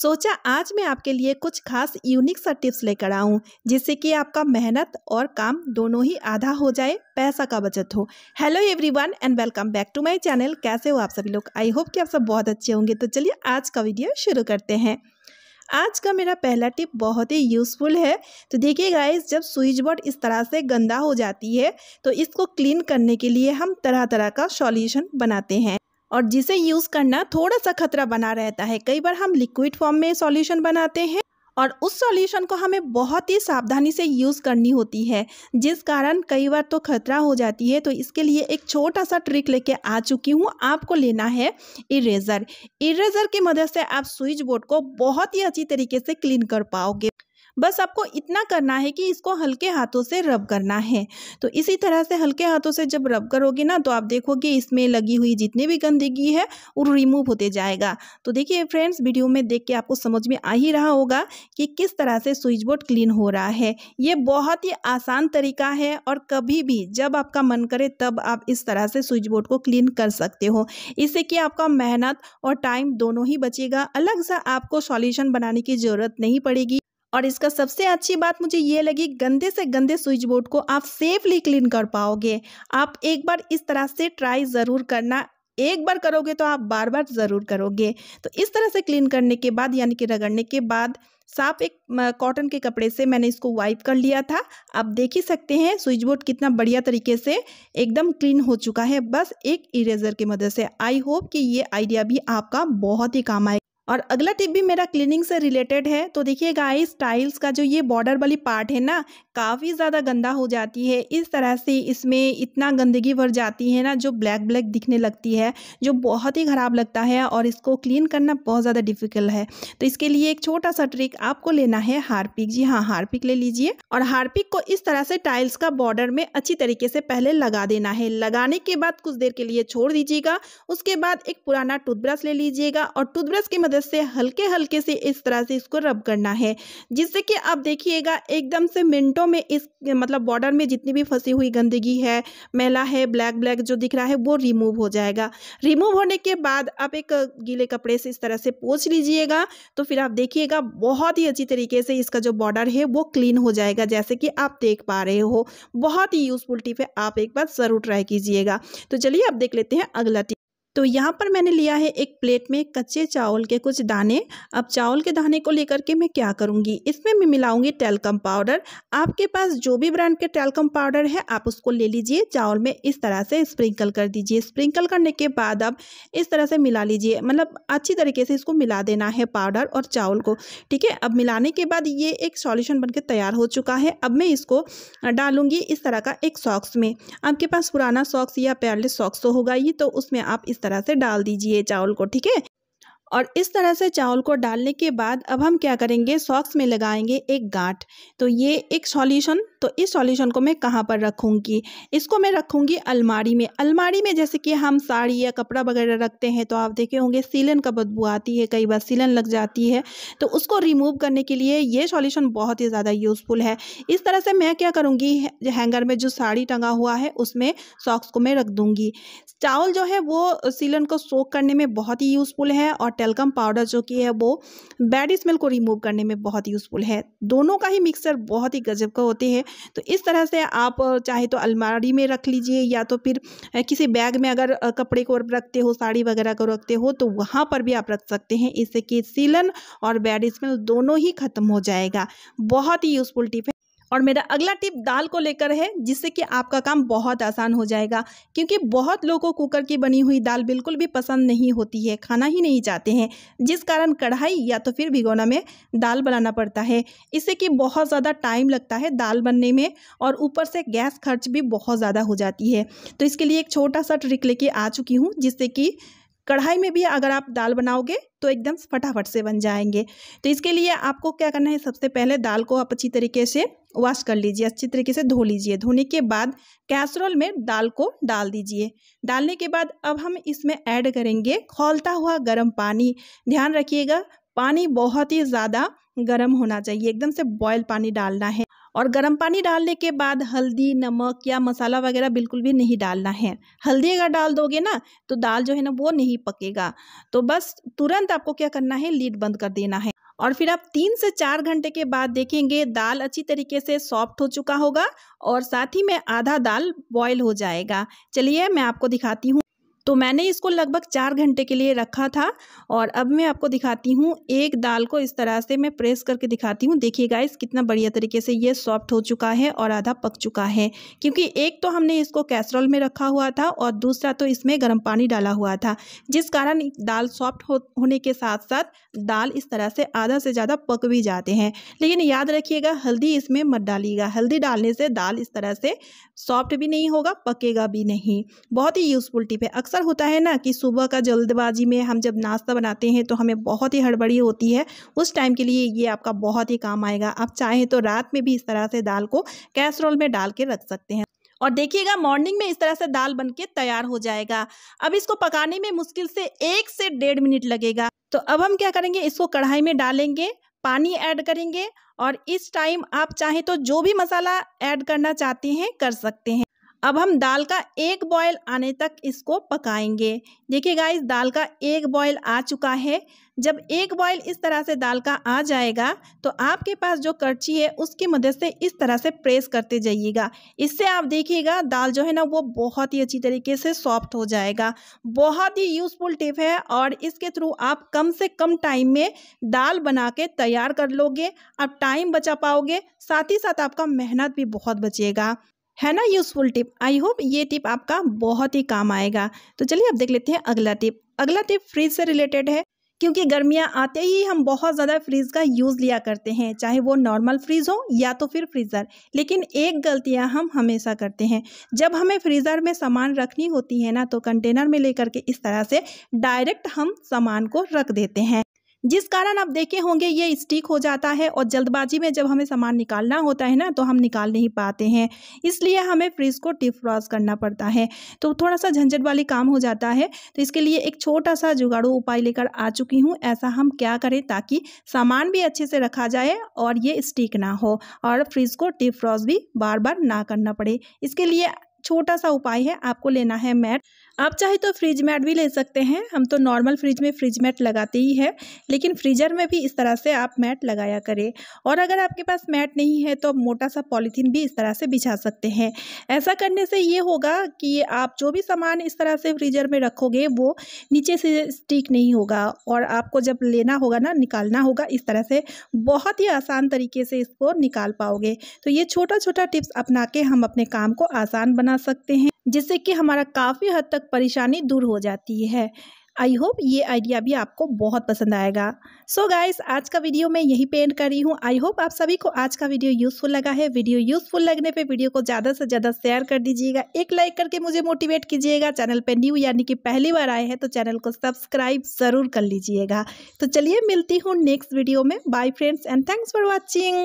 सोचा आज मैं आपके लिए कुछ खास यूनिक सा टिप्स लेकर आऊँ जिससे कि आपका मेहनत और काम दोनों ही आधा हो जाए पैसा का बचत हो hello everyone and welcome back to my channel कैसे हो आप सभी लोग आई होप कि आप सब बहुत अच्छे होंगे तो चलिए आज का वीडियो शुरू करते हैं आज का मेरा पहला टिप बहुत ही यूज़फुल है तो देखिए गाइस जब स्विच बोर्ड इस तरह से गंदा हो जाती है तो इसको क्लीन करने के लिए हम तरह तरह का सॉल्यूशन बनाते हैं और जिसे यूज़ करना थोड़ा सा खतरा बना रहता है कई बार हम लिक्विड फॉर्म में सॉल्यूशन बनाते हैं और उस सॉल्यूशन को हमें बहुत ही सावधानी से यूज़ करनी होती है जिस कारण कई बार तो खतरा हो जाती है तो इसके लिए एक छोटा सा ट्रिक लेके आ चुकी हूँ आपको लेना है इरेज़र इरेज़र की मदद से आप स्विच बोर्ड को बहुत ही अच्छी तरीके से क्लीन कर पाओगे बस आपको इतना करना है कि इसको हल्के हाथों से रब करना है तो इसी तरह से हल्के हाथों से जब रब करोगे ना तो आप देखोगे इसमें लगी हुई जितनी भी गंदगी है वो रिमूव होते जाएगा तो देखिए फ्रेंड्स वीडियो में देख के आपको समझ में आ ही रहा होगा कि किस तरह से स्विच बोर्ड क्लीन हो रहा है ये बहुत ही आसान तरीका है और कभी भी जब आपका मन करे तब आप इस तरह से स्विच बोर्ड को क्लीन कर सकते हो इससे कि आपका मेहनत और टाइम दोनों ही बचेगा अलग सा आपको सॉल्यूशन बनाने की ज़रूरत नहीं पड़ेगी और इसका सबसे अच्छी बात मुझे ये लगी गंदे से गंदे स्विच बोर्ड को आप सेफली क्लीन कर पाओगे आप एक बार इस तरह से ट्राई ज़रूर करना एक बार करोगे तो आप बार बार ज़रूर करोगे तो इस तरह से क्लीन करने के बाद यानी कि रगड़ने के बाद साफ एक कॉटन के कपड़े से मैंने इसको वाइप कर लिया था आप देख ही सकते हैं स्विच बोर्ड कितना बढ़िया तरीके से एकदम क्लीन हो चुका है बस एक इरेजर की मदद से आई होप कि ये आइडिया भी आपका बहुत ही काम आएगा और अगला टिप भी मेरा क्लीनिंग से रिलेटेड है तो देखिए गाइस टाइल्स का जो ये बॉर्डर वाली पार्ट है ना काफ़ी ज़्यादा गंदा हो जाती है इस तरह से इसमें इतना गंदगी भर जाती है ना जो ब्लैक ब्लैक दिखने लगती है जो बहुत ही ख़राब लगता है और इसको क्लीन करना बहुत ज़्यादा डिफिकल्ट है तो इसके लिए एक छोटा सा ट्रिक आपको लेना है हार्पिक जी हाँ हार्पिक ले लीजिए और हार्पिक को इस तरह से टाइल्स का बॉर्डर में अच्छी तरीके से पहले लगा देना है लगाने के बाद कुछ देर के लिए छोड़ दीजिएगा उसके बाद एक पुराना टूथब्रश ले लीजिएगा और टूथब्रश की मदद से हल्के हल्के से इस तरह से इसको रब करना है जिससे कि आप देखिएगा एकदम से मिनटों में इस मतलब बॉर्डर में जितनी भी फंसी हुई गंदगी है मैला है ब्लैक ब्लैक जो दिख रहा है वो रिमूव हो जाएगा रिमूव होने के बाद आप एक गीले कपड़े से इस तरह से पोछ लीजिएगा तो फिर आप देखिएगा बहुत ही अच्छी तरीके से इसका जो बॉर्डर है वो क्लीन हो जाएगा जैसे कि आप देख पा रहे हो बहुत ही यूज़फुल टिप है आप एक बार ज़रूर ट्राई कीजिएगा तो चलिए आप देख लेते हैं अगला टिप तो यहाँ पर मैंने लिया है एक प्लेट में कच्चे चावल के कुछ दाने अब चावल के दाने को लेकर के मैं क्या करूँगी इसमें मैं मिलाऊँगी टेलकम पाउडर आपके पास जो भी ब्रांड के टेलकम पाउडर है आप उसको ले लीजिए चावल में इस तरह से स्प्रिंकल कर दीजिए स्प्रिंकल करने के बाद अब इस तरह से मिला लीजिए मतलब अच्छी तरीके से इसको मिला देना है पाउडर और चावल को ठीक है अब मिलाने के बाद ये एक सॉल्यूशन बनकर तैयार हो चुका है अब मैं इसको डालूंगी इस तरह का एक सॉक्स में आपके पास पुराना सॉक्स या पैरलेस सॉक्स तो होगा ये तो उसमें आप इस तरह से डाल दीजिए चावल को ठीक है और इस तरह से चावल को डालने के बाद अब हम क्या करेंगे सॉक्स में लगाएंगे एक गांठ तो ये एक सॉल्यूशन तो इस सॉल्यूशन को मैं कहाँ पर रखूँगी इसको मैं रखूँगी अलमारी में अलमारी में जैसे कि हम साड़ी या कपड़ा वगैरह रखते हैं तो आप देखे होंगे सीलन का बदबू आती है कई बार सीलन लग जाती है तो उसको रिमूव करने के लिए ये सॉल्यूशन बहुत ही ज़्यादा यूज़फुल है इस तरह से मैं क्या करूँगी हैंगर में जो साड़ी टंगा हुआ है उसमें सॉक्स को मैं रख दूँगी चावल जो है वो सीलन को सोख करने में बहुत ही यूज़फुल है और टेलकम पाउडर जो कि है वो बैड स्मेल को रिमूव करने में बहुत यूज़फुल है दोनों का ही मिक्सर बहुत ही गजब का होते हैं तो इस तरह से आप चाहे तो अलमारी में रख लीजिए या तो फिर किसी बैग में अगर कपड़े को रखते हो साड़ी वगैरह को रखते हो तो वहाँ पर भी आप रख सकते हैं इससे कि सीलन और बैड स्मेल दोनों ही खत्म हो जाएगा बहुत ही यूज़फुल टिप है और मेरा अगला टिप दाल को लेकर है जिससे कि आपका काम बहुत आसान हो जाएगा क्योंकि बहुत लोगों को कुकर की बनी हुई दाल बिल्कुल भी पसंद नहीं होती है खाना ही नहीं चाहते हैं जिस कारण कढ़ाई या तो फिर भिगोना में दाल बनाना पड़ता है इससे कि बहुत ज़्यादा टाइम लगता है दाल बनने में और ऊपर से गैस खर्च भी बहुत ज़्यादा हो जाती है तो इसके लिए एक छोटा सा ट्रिक लेके आ चुकी हूँ जिससे कि कढ़ाई में भी अगर आप दाल बनाओगे तो एकदम फटाफट से बन जाएंगे तो इसके लिए आपको क्या करना है सबसे पहले दाल को आप अच्छी तरीके से वॉश कर लीजिए अच्छी तरीके से धो लीजिए धोने के बाद कैसरोल में दाल को डाल दीजिए डालने के बाद अब हम इसमें ऐड करेंगे खोलता हुआ गर्म पानी ध्यान रखिएगा पानी बहुत ही ज़्यादा गर्म होना चाहिए एकदम से बॉयल पानी डालना है और गर्म पानी डालने के बाद हल्दी नमक या मसाला वगैरह बिल्कुल भी नहीं डालना है हल्दी अगर डाल दोगे ना तो दाल जो है ना वो नहीं पकेगा तो बस तुरंत आपको क्या करना है लीड बंद कर देना है और फिर आप तीन से चार घंटे के बाद देखेंगे दाल अच्छी तरीके से सॉफ्ट हो चुका होगा और साथ ही में आधा दाल बॉयल हो जाएगा चलिए मैं आपको दिखाती हूँ तो मैंने इसको लगभग चार घंटे के लिए रखा था और अब मैं आपको दिखाती हूँ एक दाल को इस तरह से मैं प्रेस करके दिखाती हूँ देखिए गाइस कितना बढ़िया तरीके से ये सॉफ्ट हो चुका है और आधा पक चुका है क्योंकि एक तो हमने इसको कैसरोल में रखा हुआ था और दूसरा तो इसमें गर्म पानी डाला हुआ था जिस कारण दाल सॉफ्ट हो, होने के साथ साथ दाल इस तरह से आधा से ज़्यादा पक भी जाते हैं लेकिन याद रखिएगा हल्दी इसमें मत डालिएगा हल्दी डालने से दाल इस तरह से सॉफ्ट भी नहीं होगा पकेगा भी नहीं बहुत ही यूज़फुल टिप है अक्सर अक्सर होता है ना कि सुबह का जल्दबाजी में हम जब नाश्ता बनाते हैं तो हमें बहुत ही हड़बड़ी होती है उस टाइम के लिए ये आपका बहुत ही काम आएगा आप चाहें तो रात में भी इस तरह से दाल को कैसरोल में डाल के रख सकते हैं और देखिएगा मॉर्निंग में इस तरह से दाल बनके तैयार हो जाएगा अब इसको पकाने में मुश्किल से एक से डेढ़ मिनट लगेगा तो अब हम क्या करेंगे इसको कढ़ाई में डालेंगे पानी ऐड करेंगे और इस टाइम आप चाहें तो जो भी मसाला ऐड करना चाहते हैं कर सकते हैं अब हम दाल का एक बॉयल आने तक इसको पकाएंगे देखिए गाइस दाल का एक बॉयल आ चुका है जब एक बॉयल इस तरह से दाल का आ जाएगा तो आपके पास जो करछी है उसकी मदद से इस तरह से प्रेस करते जाइएगा इससे आप देखिएगा दाल जो है ना वो बहुत ही अच्छी तरीके से सॉफ्ट हो जाएगा बहुत ही यूज़फुल टिप है और इसके थ्रू आप कम से कम टाइम में दाल बना के तैयार कर लोगे आप टाइम बचा पाओगे साथ ही साथ आपका मेहनत भी बहुत बचेगा है ना यूज़फुल टिप आई होप ये टिप आपका बहुत ही काम आएगा तो चलिए अब देख लेते हैं अगला टिप अगला टिप फ्रिज से रिलेटेड है क्योंकि गर्मियां आते ही हम बहुत ज़्यादा फ्रीज़ का यूज़ लिया करते हैं चाहे वो नॉर्मल फ्रीज़ हो या तो फिर फ्रीज़र लेकिन एक गलतियां हम हमेशा करते हैं जब हमें फ्रीज़र में सामान रखनी होती है ना तो कंटेनर में लेकर के इस तरह से डायरेक्ट हम सामान को रख देते हैं जिस कारण आप देखे होंगे ये स्टिक हो जाता है और जल्दबाजी में जब हमें सामान निकालना होता है ना तो हम निकाल नहीं पाते हैं इसलिए हमें फ्रिज को डिफ्रॉज करना पड़ता है तो थोड़ा सा झंझट वाली काम हो जाता है तो इसके लिए एक छोटा सा जुगाड़ू उपाय लेकर आ चुकी हूँ ऐसा हम क्या करें ताकि सामान भी अच्छे से रखा जाए और ये स्टिक ना हो और फ्रिज को डिफ्रॉज भी बार बार ना करना पड़े इसके लिए छोटा सा उपाय है आपको लेना है मैट आप चाहे तो फ्रिज मैट भी ले सकते हैं हम तो नॉर्मल फ्रिज में फ्रिज मैट लगाते ही है लेकिन फ्रीजर में भी इस तरह से आप मैट लगाया करें और अगर आपके पास मैट नहीं है तो आप मोटा सा पॉलीथीन भी इस तरह से बिछा सकते हैं ऐसा करने से ये होगा कि आप जो भी सामान इस तरह से फ्रीजर में रखोगे वो नीचे से स्टिक नहीं होगा और आपको जब लेना होगा ना निकालना होगा इस तरह से बहुत ही आसान तरीके से इसको निकाल पाओगे तो ये छोटा छोटा टिप्स अपना के हम अपने काम को आसान बना बना सकते हैं जिससे कि हमारा काफ़ी हद तक परेशानी दूर हो जाती है आई होप ये आइडिया भी आपको बहुत पसंद आएगा सो so गाइस आज का वीडियो मैं यही पेंट कर रही हूँ आई होप आप सभी को आज का वीडियो यूज़फुल लगा है वीडियो यूज़फुल लगने पे वीडियो को ज़्यादा से ज़्यादा शेयर कर दीजिएगा एक लाइक करके मुझे मोटिवेट कीजिएगा चैनल पे न्यू यानी कि पहली बार आए हैं तो चैनल को सब्सक्राइब ज़रूर कर लीजिएगा तो चलिए मिलती हूँ नेक्स्ट वीडियो में bye friends and thanks for watching